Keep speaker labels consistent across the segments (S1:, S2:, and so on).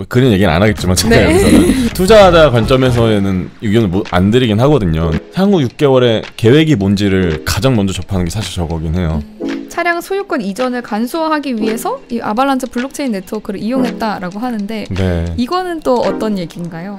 S1: 뭐 그런 얘기는 안 하겠지만 제가 네. 여기서는 투자자 관점에서는 의견을 안 드리긴 하거든요. 향후 6개월의 계획이 뭔지를 가장 먼저 접하는 게 사실 저거긴 해요.
S2: 차량 소유권 이전을 간소화하기 위해서 이 아발란스 블록체인 네트워크를 이용했다라고 하는데 네. 이거는 또 어떤 얘기인가요?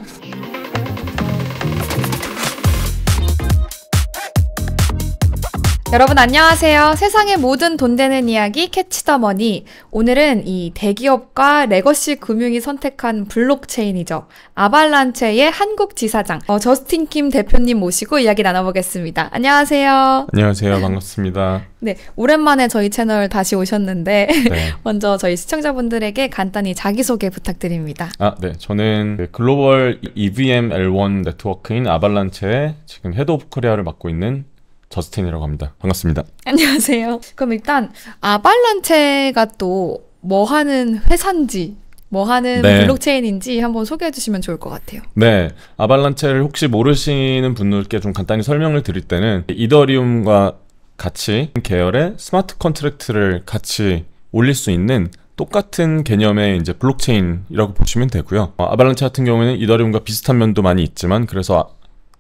S2: 여러분 안녕하세요. 세상의 모든 돈 되는 이야기 캐치더머니. 오늘은 이 대기업과 레거시 금융이 선택한 블록체인이죠. 아발란체의 한국 지사장 어, 저스틴 킴 대표님 모시고 이야기 나눠보겠습니다. 안녕하세요.
S1: 안녕하세요. 반갑습니다.
S2: 네, 오랜만에 저희 채널 다시 오셨는데 네. 먼저 저희 시청자분들에게 간단히 자기소개 부탁드립니다.
S1: 아, 네. 저는 그 글로벌 EVM L1 네트워크인 아발란체의 지금 헤드 오브 코리아를 맡고 있는 저스틴이라고 합니다. 반갑습니다.
S2: 안녕하세요. 그럼 일단 아발란체가 또 뭐 하는 회사인지 뭐 하는 네. 블록체인인지 한번 소개해 주시면 좋을 것 같아요.
S1: 네. 아발란체를 혹시 모르시는 분들께 좀 간단히 설명을 드릴 때는 이더리움과 같이 계열의 스마트 컨트랙트를 같이 올릴 수 있는 똑같은 개념의 이제 블록체인이라고 보시면 되고요. 어, 아발란체 같은 경우에는 이더리움과 비슷한 면도 많이 있지만 그래서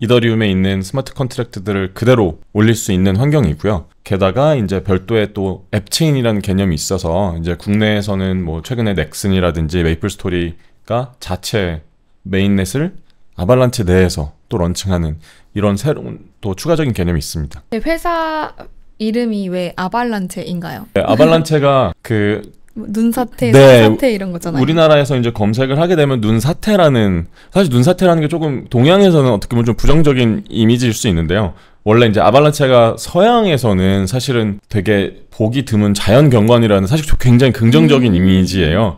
S1: 이더리움에 있는 스마트 컨트랙트들을 그대로 올릴 수 있는 환경이고요. 게다가 이제 별도의 또 앱체인이라는 개념이 있어서 이제 국내에서는 뭐 최근에 넥슨이라든지 메이플스토리가 자체 메인넷을 아발란체 내에서 또 런칭하는 이런 새로운 또 추가적인 개념이 있습니다.
S2: 네, 회사 이름이 왜 아발란체인가요? 네,
S1: 아발란체가 그
S2: 뭐 눈사태, 네. 사태 이런 거잖아요. 우리나라에서
S1: 이제 검색을 하게 되면 눈사태라는 사실 눈사태라는 게 조금 동양에서는 어떻게 보면 좀 부정적인 이미지일 수 있는데요. 원래 이제 아발란체가 서양에서는 사실은 되게 보기 드문 자연 경관이라는 사실 굉장히 긍정적인 음. 이미지예요.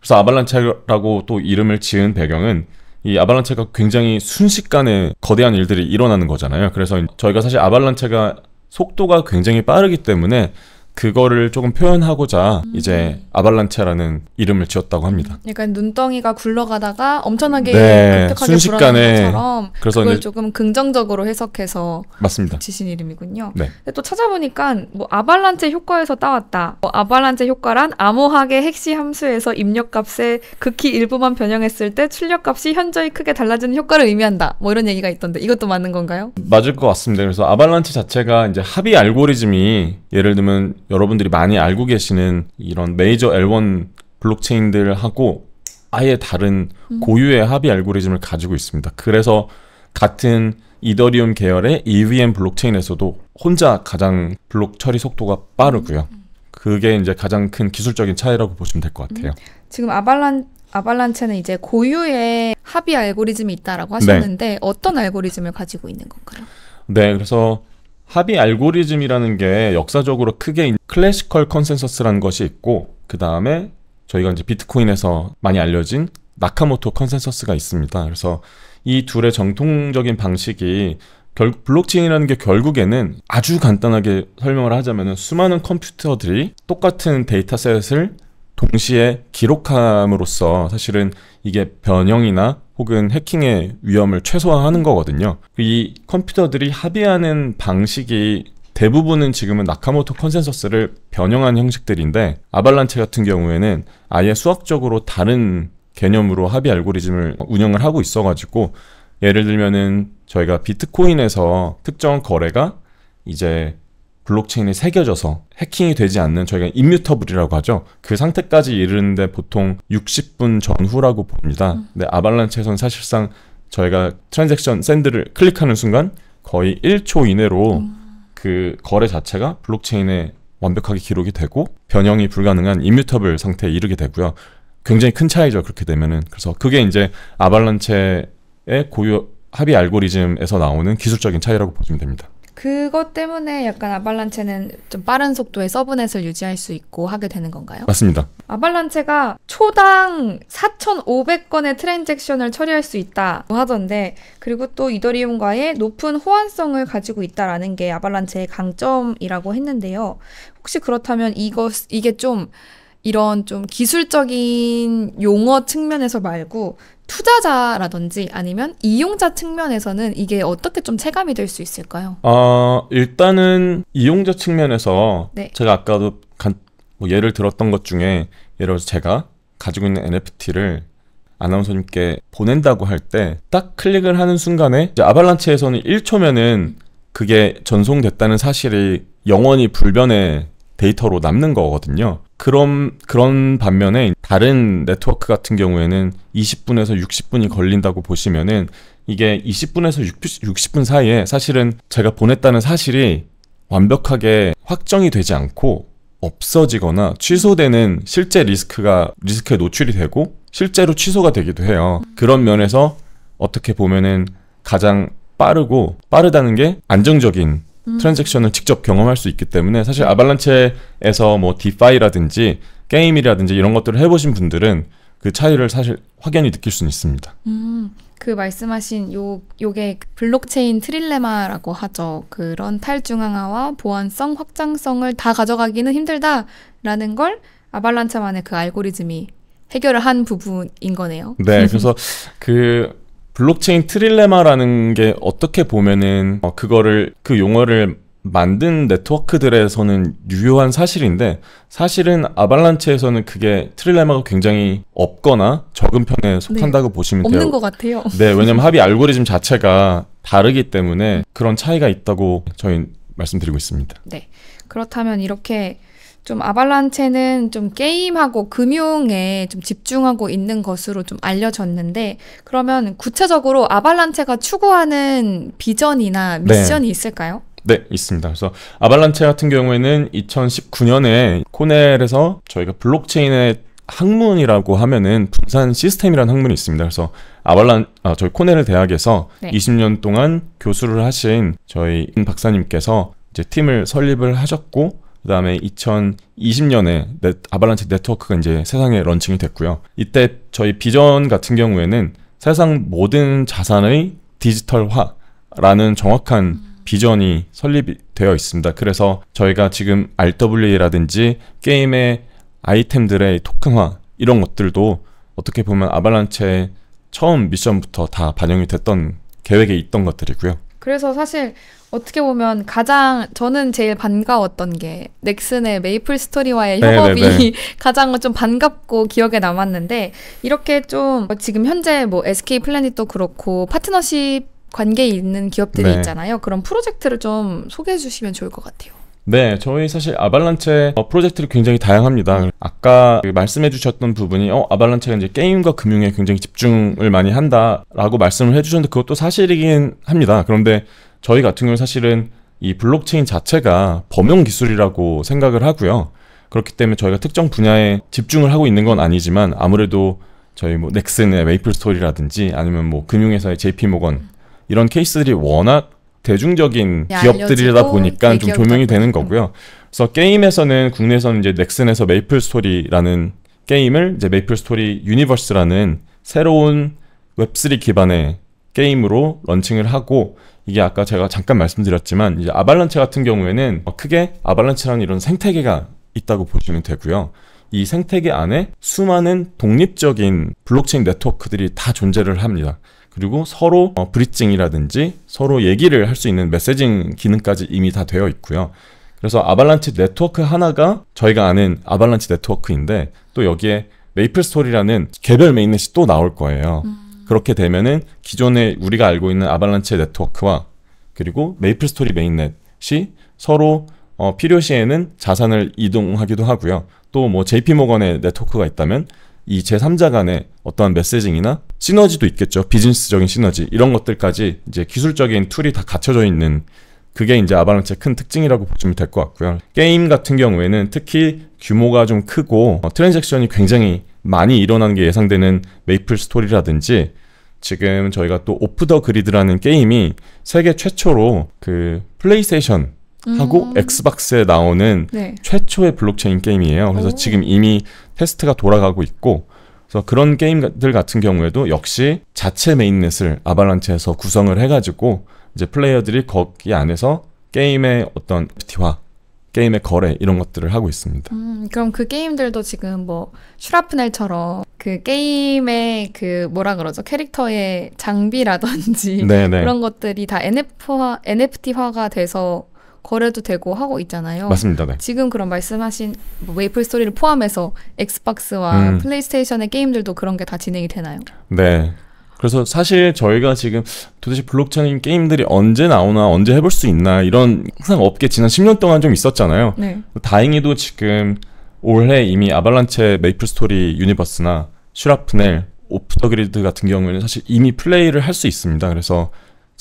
S1: 그래서 아발란체라고 또 이름을 지은 배경은 이 아발란체가 굉장히 순식간에 거대한 일들이 일어나는 거잖아요. 그래서 저희가 사실 아발란체가 속도가 굉장히 빠르기 때문에 그거를 조금 표현하고자 음. 이제 아발란체라는 이름을 지었다고 합니다.
S2: 약간 눈덩이가 굴러가다가 엄청나게 네, 급격하게 순식간에 것처럼 그래서 그걸 조금 긍정적으로 해석해서 맞습니다. 지신 이름이군요. 네. 근데 또 찾아보니까 뭐 아발란체 효과에서 따왔다. 뭐 아발란체 효과란 암호학의 핵시 함수에서 입력값에 극히 일부만 변형했을 때 출력값이 현저히 크게 달라지는 효과를 의미한다. 뭐 이런 얘기가 있던데 이것도 맞는 건가요?
S1: 맞을 것 같습니다. 그래서 아발란체 자체가 이제 합의 알고리즘이 예를 들면 여러분들이 많이 알고 계시는 이런 메이저 L1 블록체인들하고 아예 다른 음. 고유의 합의 알고리즘을 가지고 있습니다. 그래서 같은 이더리움 계열의 EVM 블록체인에서도 혼자 가장 블록 처리 속도가 빠르고요. 음. 그게 이제 가장 큰 기술적인 차이라고 보시면 될것 음. 같아요. 음.
S2: 지금 아발란 아발란체는 이제 고유의 합의 알고리즘이 있다라고 하셨는데 네. 어떤 알고리즘을 가지고 있는 건가요?
S1: 네, 그래서 합의 알고리즘이라는 게 역사적으로 크게 클래시컬 컨센서스라는 것이 있고 그 다음에 저희가 이제 비트코인에서 많이 알려진 나카모토 컨센서스가 있습니다. 그래서 이 둘의 정통적인 방식이 결국 블록체인이라는 게 결국에는 아주 간단하게 설명을 하자면 수많은 컴퓨터들이 똑같은 데이터셋을 동시에 기록함으로써 사실은 이게 변형이나 혹은 해킹의 위험을 최소화하는 거거든요. 이 컴퓨터들이 합의하는 방식이 대부분은 지금은 나카모토 컨센서스를 변형한 형식들인데 아발란체 같은 경우에는 아예 수학적으로 다른 개념으로 합의 알고리즘을 운영을 하고 있어가지고 예를 들면은 저희가 비트코인에서 특정 거래가 이제 블록체인이 새겨져서 해킹이 되지 않는 저희가 인뮤터블이라고 하죠. 그 상태까지 이르는데 보통 60분 전후라고 봅니다. 음. 근데 아발란체에서는 사실상 저희가 트랜잭션 샌드를 클릭하는 순간 거의 1초 이내로 음. 그 거래 자체가 블록체인에 완벽하게 기록이 되고 변형이 불가능한 인뮤터블 상태에 이르게 되고요. 굉장히 큰 차이죠. 그렇게 되면은. 그래서 그게 이제 아발란체의 고유 합의 알고리즘에서 나오는 기술적인 차이라고 보시면 됩니다.
S2: 그것 때문에 약간 아발란체는 좀 빠른 속도의 서브넷을 유지할 수 있고 하게 되는 건가요? 맞습니다. 아발란체가 초당 4,500건의 트랜잭션을 처리할 수 있다 하던데 그리고 또 이더리움과의 높은 호환성을 가지고 있다라는 게 아발란체의 강점이라고 했는데요. 혹시 그렇다면 이것 이게 좀 이런 좀 기술적인 용어 측면에서 말고 투자자라든지 아니면 이용자 측면에서는 이게 어떻게 좀 체감이 될 수 있을까요?
S1: 어, 일단은 이용자 측면에서 네. 제가 아까도 간, 뭐 예를 들었던 것 중에 예를 들어 제가 가지고 있는 NFT를 아나운서님께 보낸다고 할 때 딱 클릭을 하는 순간에 아발란체에서는 1초면은 그게 전송됐다는 사실이 영원히 불변의 데이터로 남는 거거든요. 그럼 그런 반면에 다른 네트워크 같은 경우에는 20분에서 60분이 걸린다고 보시면은 이게 20분에서 60, 분 사이에 사실은 제가 보냈다는 사실이 완벽하게 확정이 되지 않고 없어지거나 취소되는 실제 리스크가 리스크에 노출이 되고 실제로 취소가 되기도 해요. 그런 면에서 어떻게 보면은 가장 빠르고 빠르다는 게 안정적인 음. 트랜잭션을 직접 경험할 수 있기 때문에 사실 음. 아발란체에서 뭐 디파이라든지 게임이라든지 이런 것들을 해보신 분들은 그 차이를 사실 확연히 느낄 수는 있습니다.
S2: 음, 그 말씀하신 요 요게 블록체인 트릴레마라고 하죠. 그런 탈중앙화와 보안성, 확장성을 다 가져가기는 힘들다라는 걸 아발란차만의 그 알고리즘이 해결을 한 부분인 거네요. 네, 그래서
S1: 그 블록체인 트릴레마라는 게 어떻게 보면은 어, 그거를 그 용어를 만든 네트워크들에서는 유효한 사실인데 사실은 아발란체에서는 그게 트릴레마가 굉장히 없거나 적은 편에 네. 속한다고 네. 보시면 없는 돼요. 없는 것 같아요. 네, 왜냐면 합의 알고리즘 자체가 다르기 때문에 그런 차이가 있다고 저희 말씀드리고 있습니다.
S2: 네, 그렇다면 이렇게 좀 아발란체는 좀 게임하고 금융에 좀 집중하고 있는 것으로 좀 알려졌는데 그러면 구체적으로 아발란체가 추구하는 비전이나 네. 미션이 네. 있을까요?
S1: 네, 있습니다. 그래서 아발란체 같은 경우에는 2019년에 코넬에서 저희가 블록체인의 학문이라고 하면은 분산 시스템이라는 학문이 있습니다. 그래서 아발란 아, 저희 코넬 대학에서 네. 20년 동안 교수를 하신 저희 박사님께서 이제 팀을 설립을 하셨고 그다음에 2020년에 아발란체 네트워크가 이제 세상에 런칭이 됐고요. 이때 저희 비전 같은 경우에는 세상 모든 자산의 디지털화라는 정확한 비전이 설립이 되어 있습니다. 그래서 저희가 지금 RWA라든지 게임의 아이템들의 토큰화 이런 것들도 어떻게 보면 아발란체의 처음 미션부터 다 반영이 됐던 계획에 있던 것들이고요.
S2: 그래서 사실 어떻게 보면 가장 저는 제일 반가웠던 게 넥슨의 메이플 스토리와의 네, 네, 협업이 네. 가장 좀 반갑고 기억에 남았는데 이렇게 좀 어, 지금 현재 뭐 SK 플래닛도 그렇고 파트너십 관계에 있는 기업들이 네. 있잖아요. 그런 프로젝트를 좀 소개해 주시면 좋을 것 같아요.
S1: 네, 저희 사실 아발란체 어, 프로젝트를 굉장히 다양합니다. 아까 그 말씀해 주셨던 부분이 어, 아발란체가 이제 게임과 금융에 굉장히 집중을 많이 한다라고 말씀을 해 주셨는데 그것도 사실이긴 합니다. 그런데 저희 같은 경우는 사실은 이 블록체인 자체가 범용 기술이라고 생각을 하고요. 그렇기 때문에 저희가 특정 분야에 집중을 하고 있는 건 아니지만 아무래도 저희 뭐 넥슨의 메이플 스토리라든지 아니면 뭐 금융회사의 JP 모건 이런 케이스들이 워낙 대중적인 네, 기업들이다 보니까 좀 조명이 되는 거고요. 그래서 게임에서는 국내에서는 이제 넥슨에서 메이플 스토리라는 게임을 이제 메이플 스토리 유니버스라는 새로운 웹3 기반의 게임으로 런칭을 하고 이게 아까 제가 잠깐 말씀드렸지만 이제 아발란체 같은 경우에는 어, 크게 아발란체라는 이런 생태계가 있다고 보시면 되고요. 이 생태계 안에 수많은 독립적인 블록체인 네트워크들이 다 존재를 합니다. 그리고 서로 어, 브리징이라든지 서로 얘기를 할 수 있는 메시징 기능까지 이미 다 되어 있고요. 그래서 아발란치 네트워크 하나가 저희가 아는 아발란치 네트워크인데 또 여기에 메이플 스토리라는 개별 메인넷이 또 나올 거예요. 음. 그렇게 되면은 기존에 우리가 알고 있는 아발란치 네트워크와 그리고 메이플 스토리 메인넷이 서로 어, 필요시에는 자산을 이동하기도 하고요. 또 뭐 JP 모건의 네트워크가 있다면 이 제3자 간의 어떠한 메시징이나 시너지도 있겠죠. 비즈니스적인 시너지 이런 것들까지 이제 기술적인 툴이 다 갖춰져 있는 그게 이제 아바랑치의큰 특징이라고 보시면 될 것 같고요. 게임 같은 경우에는 특히 규모가 좀 크고 어, 트랜잭션이 굉장히 많이 일어나는 게 예상되는 메이플 스토리라든지 지금 저희가 또 오프 더 그리드라는 게임이 세계 최초로 그 플레이스테이션 하고 음. 엑스박스에 나오는 네. 최초의 블록체인 게임이에요. 그래서 오. 지금 이미 테스트가 돌아가고 있고 그래서 그런 게임들 같은 경우에도 역시 자체 메인넷을 아발란체에서 구성을 해가지고 이제 플레이어들이 거기 안에서 게임의 어떤 PT화 게임의 거래 이런 것들을 하고 있습니다.
S2: 음, 그럼 그 게임들도 지금 뭐 슈라프넬처럼 그 게임의 그 뭐라 그러죠 캐릭터의 장비라든지 네네. 네. 그런 것들이 다 NF화, NFT화가 돼서 거래도 되고 하고 있잖아요. 맞습니다. 네. 지금 그런 말씀하신 뭐 메이플 스토리를 포함해서 엑스박스와 음. 플레이스테이션의 게임들도 그런 게 다 진행이 되나요?
S1: 네. 그래서 사실 저희가 지금 도대체 블록체인 게임들이 언제 나오나 언제 해볼 수 있나 이런 항상 업계 지난 10년 동안 좀 있었잖아요. 네. 다행히도 지금 올해 이미 아발란체 메이플 스토리 유니버스나 슈라프넬 오프 더 그리드 같은 경우에는 사실 이미 플레이를 할 수 있습니다. 그래서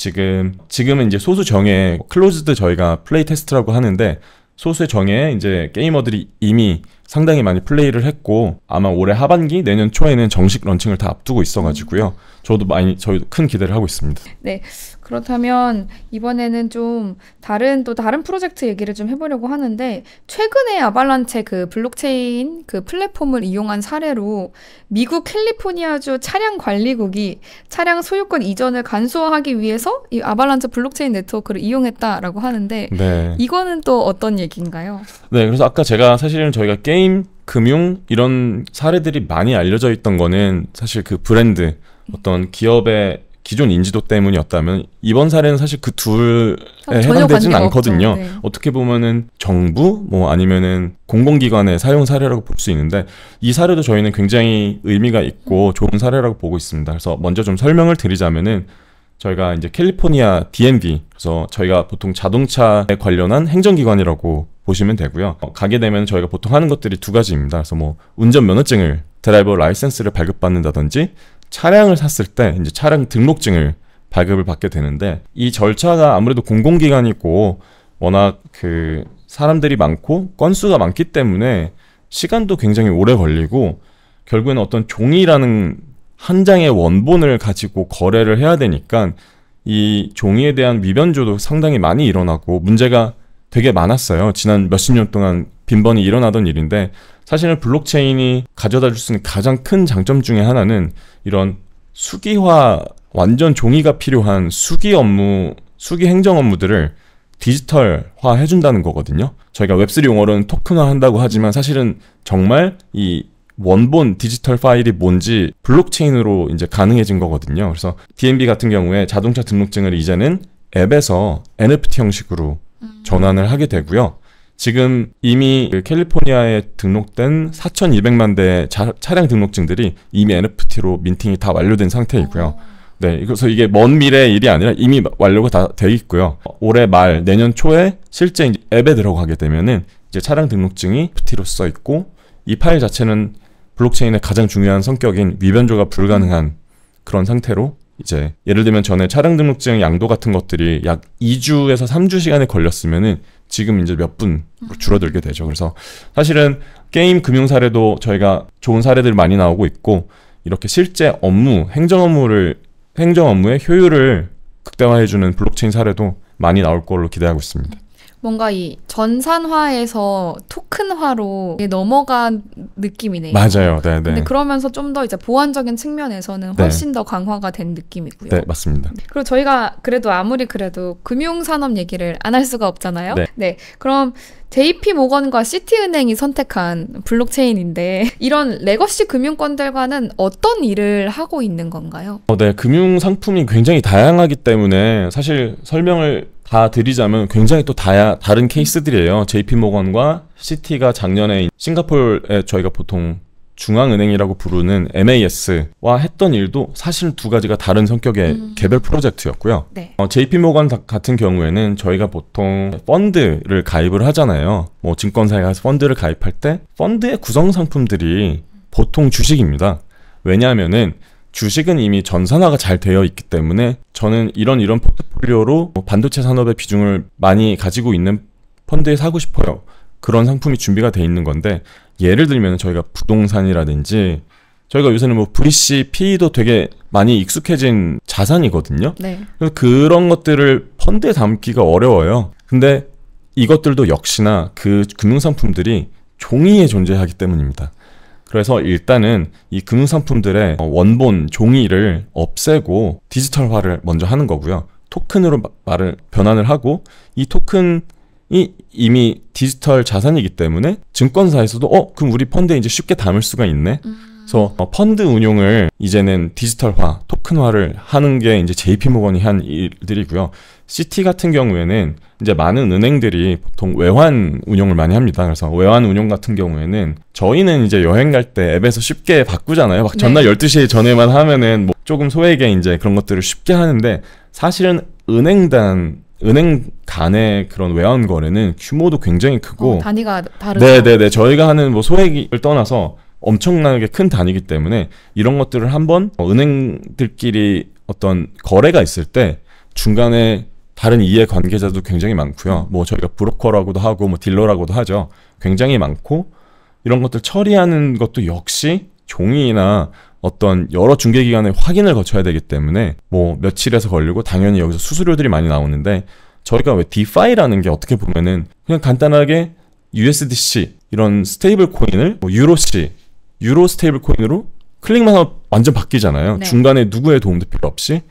S1: 지금 지금은 이제 소수 정의 클로즈드 저희가 플레이 테스트라고 하는데 소수의 정의에 이제 게이머들이 이미 상당히 많이 플레이를 했고 아마 올해 하반기 내년 초에는 정식 런칭을 다 앞두고 있어가지고요. 저도 많이 저희도 큰 기대를 하고 있습니다.
S2: 네, 그렇다면 이번에는 좀 다른 또 다른 프로젝트 얘기를 좀 해보려고 하는데 최근에 아발란체 그 블록체인 그 플랫폼을 이용한 사례로 미국 캘리포니아주 차량 관리국이 차량 소유권 이전을 간소화하기 위해서 이 아발란체 블록체인 네트워크를 이용했다라고 하는데 네. 이거는 또 어떤 얘기인가요?
S1: 네, 그래서 아까 제가 사실은 저희가 게임 금융 이런 사례들이 많이 알려져 있던 거는 사실 그 브랜드 어떤 기업의 기존 인지도 때문이었다면 이번 사례는 사실 그 둘에 해당되진 않거든요. 네. 어떻게 보면은 정부 뭐 아니면은 공공기관의 사용 사례라고 볼 수 있는데 이 사례도 저희는 굉장히 의미가 있고 좋은 사례라고 보고 있습니다. 그래서 먼저 좀 설명을 드리자면은 저희가 이제 캘리포니아 DMV 그래서 저희가 보통 자동차에 관련한 행정기관이라고 보시면 되고요. 어, 가게 되면 저희가 보통 하는 것들이 두 가지입니다. 그래서 뭐 운전면허증을 드라이버 라이센스를 발급받는다든지 차량을 샀을 때 이제 차량 등록증을 발급을 받게 되는데 이 절차가 아무래도 공공기관이고 워낙 그 사람들이 많고 건수가 많기 때문에 시간도 굉장히 오래 걸리고 결국에는 어떤 종이라는 한 장의 원본을 가지고 거래를 해야 되니까 이 종이에 대한 위변조도 상당히 많이 일어나고 문제가 되게 많았어요. 지난 몇십 년 동안 빈번히 일어나던 일인데 사실은 블록체인이 가져다 줄 수 있는 가장 큰 장점 중의 하나는 이런 수기화 완전 종이가 필요한 수기 업무, 수기 행정 업무들을 디지털화 해준다는 거거든요. 저희가 웹3 용어로는 토큰화 한다고 하지만 사실은 정말 이 원본 디지털 파일이 뭔지 블록체인으로 이제 가능해진 거거든요. 그래서 DMB 같은 경우에 자동차 등록증을 이제는 앱에서 NFT 형식으로 음. 전환을 하게 되고요. 지금 이미 그 캘리포니아에 등록된 4,200만 대 차량 등록증들이 이미 NFT로 민팅이 다 완료된 상태이고요. 네, 그래서 이게 먼 미래의 일이 아니라 이미 완료가 다돼 있고요. 올해 말 내년 초에 실제 앱에 들어가게 되면은 이제 차량 등록증이 NFT로 써 있고 이 파일 자체는 블록체인의 가장 중요한 성격인 위변조가 불가능한 그런 상태로 이제 예를 들면 전에 차량 등록증 양도 같은 것들이 약 2주에서 3주 시간에 걸렸으면은 지금 이제 몇 분 줄어들게 되죠. 그래서 사실은 게임 금융 사례도 저희가 좋은 사례들 많이 나오고 있고 이렇게 실제 업무, 행정 업무를 행정 업무의 효율을 극대화해주는 블록체인 사례도 많이 나올 걸로 기대하고 있습니다.
S2: 뭔가 이 전산화에서 토큰화로 넘어간 느낌이네요. 맞아요. 네, 네. 그러면서 좀 더 이제 보안적인 측면에서는 네. 훨씬 네. 더 강화가 된 느낌이고요. 네, 맞습니다. 네. 그리고 저희가 그래도 아무리 그래도 금융산업 얘기를 안 할 수가 없잖아요. 네. 네. 그럼 JP 모건과 시티은행이 선택한 블록체인인데 이런 레거시 금융권들과는 어떤 일을 하고 있는 건가요?
S1: 어, 네, 금융 상품이 굉장히 다양하기 때문에 사실 설명을 다 드리자면 굉장히 또 다야, 다른 케이스들이에요. JP 모건과 시티가 작년에 싱가폴에 저희가 보통 중앙은행이라고 부르는 MAS와 했던 일도 사실 두 가지가 다른 성격의 음. 개별 프로젝트였고요. 네. 어, JP모건 같은 경우에는 저희가 보통 펀드를 가입을 하잖아요. 뭐 증권사에 가서 펀드를 가입할 때 펀드의 구성 상품들이 보통 주식입니다. 왜냐하면은 주식은 이미 전산화가 잘 되어 있기 때문에 저는 이런 이런 포트폴리오로 뭐 반도체 산업의 비중을 많이 가지고 있는 펀드에 사고 싶어요. 그런 상품이 준비가 돼 있는 건데 예를 들면 저희가 부동산이라든지 저희가 요새는 뭐 VC, PE도 되게 많이 익숙해진 자산이거든요. 네. 그런 것들을 펀드에 담기가 어려워요. 근데 이것들도 역시나 그 금융상품들이 종이에 존재하기 때문입니다. 그래서 일단은 이 금융상품들의 어, 원본 종이를 없애고 디지털화를 먼저 하는 거고요. 토큰으로 말을 변환을 하고 이 토큰 이 이미 디지털 자산이기 때문에 증권사에서도 어 그럼 우리 펀드에 이제 쉽게 담을 수가 있네. 음. 그래서 어, 펀드 운용을 이제는 디지털화, 토큰화를 하는 게 이제 JP모건이 한 일들이고요. 시티 같은 경우에는 이제 많은 은행들이 보통 외환 운용을 많이 합니다. 그래서 외환 운용 같은 경우에는 저희는 이제 여행 갈 때 앱에서 쉽게 바꾸잖아요. 막 전날 네. 12시 전에만 하면은 뭐 조금 소액에 이제 그런 것들을 쉽게 하는데 사실은 은행단 은행 간의 그런 외환 거래는 규모도 굉장히 크고 어,
S2: 단위가 다르죠. 네,
S1: 네, 네. 저희가 하는 뭐 소액을 떠나서 엄청나게 큰 단위이기 때문에 이런 것들을 한번 은행들끼리 어떤 거래가 있을 때 중간에 다른 이해 관계자도 굉장히 많고요. 뭐 저희가 브로커라고도 하고 뭐 딜러라고도 하죠. 굉장히 많고 이런 것들 처리하는 것도 역시 종이나 어떤 여러 중개기관의 확인을 거쳐야 되기 때문에 뭐 며칠에서 걸리고 당연히 여기서 수수료들이 많이 나오는데 저희가 왜 디파이라는 게 어떻게 보면은 그냥 간단하게 USDC 이런 스테이블 코인을 뭐 유로C 유로 스테이블 코인으로 클릭만 하면 완전 바뀌잖아요. 네. 중간에 누구의 도움도 필요 없이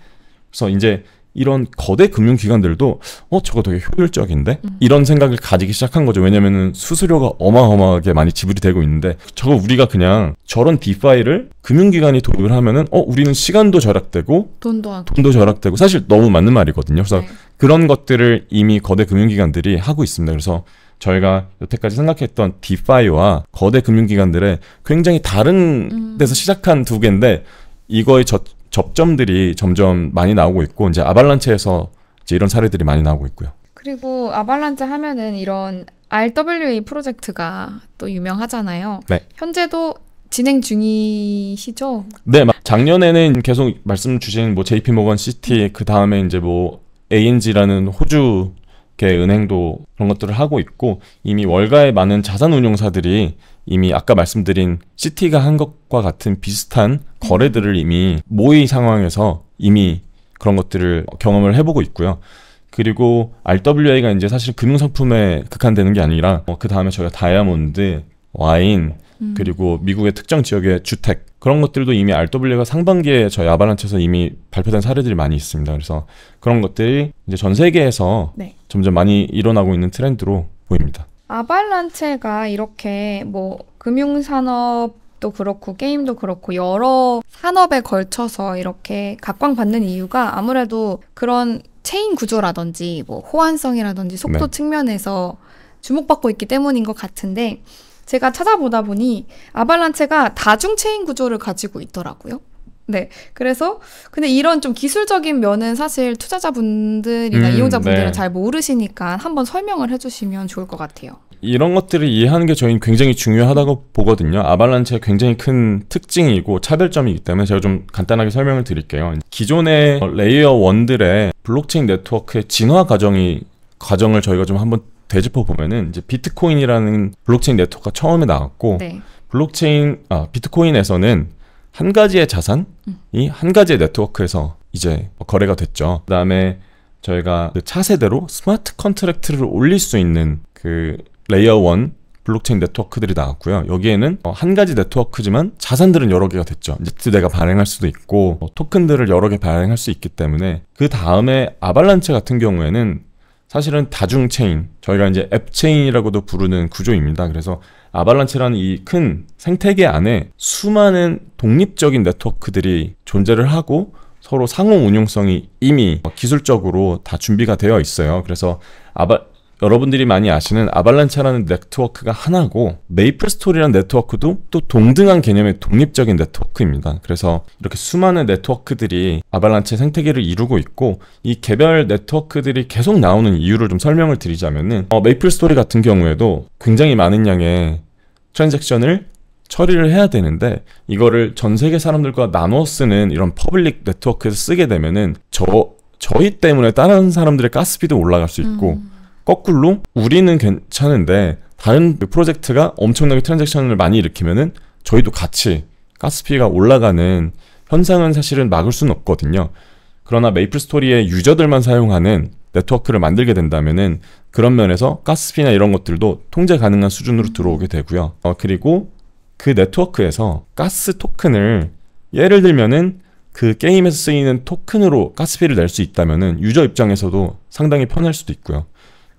S1: 그래서 이제 이런 거대 금융기관들도 어 저거 되게 효율적인데 음. 이런 생각을 가지기 시작한 거죠 왜냐면은 수수료가 어마어마하게 많이 지불이 되고 있는데 저거 우리가 그냥 저런 디파이를 금융기관이 도입을 하면은 어 우리는 시간도 절약되고
S2: 돈도, 돈도
S1: 절약되고 사실 너무 맞는 말이거든요 그래서 네. 그런 것들을 이미 거대 금융기관들이 하고 있습니다 그래서 저희가 여태까지 생각했던 디파이와 거대 금융기관들의 굉장히 다른 음. 데서 시작한 두 개인데 이거의 저, 접점들이 점점 많이 나오고 있고 이제 아발란체에서 이제 이런 사례들이 많이 나오고 있고요.
S2: 그리고 아발란체 하면은 이런 RWA 프로젝트가 또 유명하잖아요. 네. 현재도 진행 중이시죠?
S1: 네, 작년에는 계속 말씀 주신 뭐 JP 모건 시티 음. 그 다음에 이제 뭐 ANG라는 호주 계 은행도 그런 것들을 하고 있고 이미 월가에 많은 자산 운용사들이 이미 아까 말씀드린 시티가 한 것과 같은 비슷한 거래들을 이미 모의 상황에서 이미 그런 것들을 경험을 해보고 있고요. 그리고 RWA가 이제 사실 금융상품에 극한되는 게 아니라 어, 그 다음에 저희가 다이아몬드, 와인, 음. 그리고 미국의 특정 지역의 주택 그런 것들도 이미 RWA가 상반기에 저희 아바란체에서 이미 발표된 사례들이 많이 있습니다. 그래서 그런 것들이 이제 전 세계에서 네. 점점 많이 일어나고 있는 트렌드로 보입니다.
S2: 아발란체가 이렇게 뭐 금융산업도 그렇고 게임도 그렇고 여러 산업에 걸쳐서 이렇게 각광받는 이유가 아무래도 그런 체인 구조라든지 뭐 호환성이라든지 속도 네. 측면에서 주목받고 있기 때문인 것 같은데 제가 찾아보다 보니 아발란체가 다중 체인 구조를 가지고 있더라고요. 네. 그래서 근데 이런 좀 기술적인 면은 사실 투자자분들이나 음, 이용자분들은 네. 잘 모르시니까 한번 설명을 해주시면 좋을 것 같아요.
S1: 이런 것들을 이해하는 게 저희는 굉장히 중요하다고 보거든요. 아발란체의 굉장히 큰 특징이고 차별점이기 때문에 제가 좀 간단하게 설명을 드릴게요. 기존의 레이어 원들의 블록체인 네트워크의 진화 과정이 과정을 저희가 좀 한번 되짚어 보면은 이제 비트코인이라는 블록체인 네트워크가 처음에 나왔고 네. 블록체인 아 비트코인에서는 한 가지의 자산이 한 가지의 네트워크에서 이제 뭐 거래가 됐죠. 그다음에 저희가 그 차세대로 스마트 컨트랙트를 올릴 수 있는 그 레이어 원 블록체인 네트워크들이 나왔고요. 여기에는 어, 한 가지 네트워크지만 자산들은 여러 개가 됐죠. 이제 대가 발행할 수도 있고 뭐 토큰들을 여러 개 발행할 수 있기 때문에 그 다음에 아발란체 같은 경우에는 사실은 다중 체인, 저희가 이제 앱 체인이라고도 부르는 구조입니다. 그래서 아발란체라는 이 큰 생태계 안에 수많은 독립적인 네트워크들이 존재를 하고 서로 상호 운용성이 이미 기술적으로 다 준비가 되어 있어요. 그래서 아바, 여러분들이 많이 아시는 아발란차라는 네트워크가 하나고 메이플 스토리라는 네트워크도 또 동등한 개념의 독립적인 네트워크입니다. 그래서 이렇게 수많은 네트워크들이 아발란체 생태계를 이루고 있고 이 개별 네트워크들이 계속 나오는 이유를 좀 설명을 드리자면은 어, 메이플 스토리 같은 경우에도 굉장히 많은 양의 트랜잭션을 처리를 해야 되는데 이거를 전 세계 사람들과 나눠 쓰는 이런 퍼블릭 네트워크에서 쓰게 되면은 저 저희 때문에 다른 사람들의 가스비도 올라갈 수 있고 음. 거꾸로 우리는 괜찮은데 다른 그 프로젝트가 엄청나게 트랜잭션을 많이 일으키면은 저희도 같이 가스피가 올라가는 현상은 사실은 막을 수는 없거든요. 그러나 메이플 스토리의 유저들만 사용하는 네트워크를 만들게 된다면은 그런 면에서 가스피나 이런 것들도 통제 가능한 수준으로 들어오게 되고요. 어, 그리고 그 네트워크에서 가스 토큰을 예를 들면은 그 게임에서 쓰이는 토큰으로 가스피를 낼 수 있다면은 유저 입장에서도 상당히 편할 수도 있고요.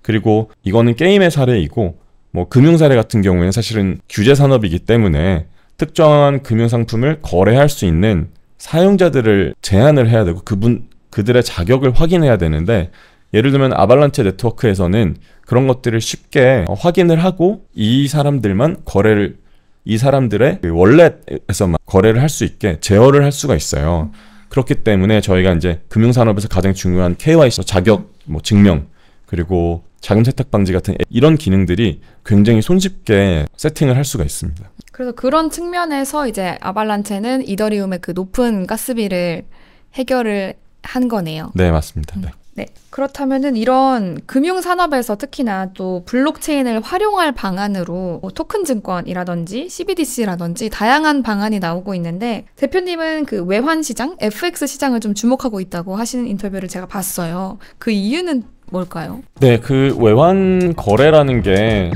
S1: 그리고 이거는 게임의 사례이고 뭐 금융 사례 같은 경우에는 사실은 규제 산업이기 때문에 특정한 금융 상품을 거래할 수 있는 사용자들을 제한을 해야 되고 그분 그들의 자격을 확인해야 되는데 예를 들면 아발란체 네트워크에서는 그런 것들을 쉽게 확인을 하고 이 사람들만 거래를 이 사람들의 원래에서만 그 거래를 할 수 있게 제어를 할 수가 있어요. 그렇기 때문에 저희가 이제 금융산업에서 가장 중요한 KYC 자격 뭐 증명 그리고 자금 세탁 방지 같은 이런 기능들이 굉장히 손쉽게 세팅을 할 수가 있습니다.
S2: 그래서 그런 측면에서 이제 아발란체는 이더리움의 그 높은 가스비를 해결을 한 거네요.
S1: 네, 맞습니다. 음. 네.
S2: 네. 그렇다면은 이런 금융 산업에서 특히나 또 블록체인을 활용할 방안으로 뭐 토큰 증권이라든지 CBDC라든지 다양한 방안이 나오고 있는데 대표님은 그 외환 시장, FX 시장을 좀 주목하고 있다고 하시는 인터뷰를 제가 봤어요. 그 이유는 뭘까요?
S1: 네, 그 외환 거래라는 게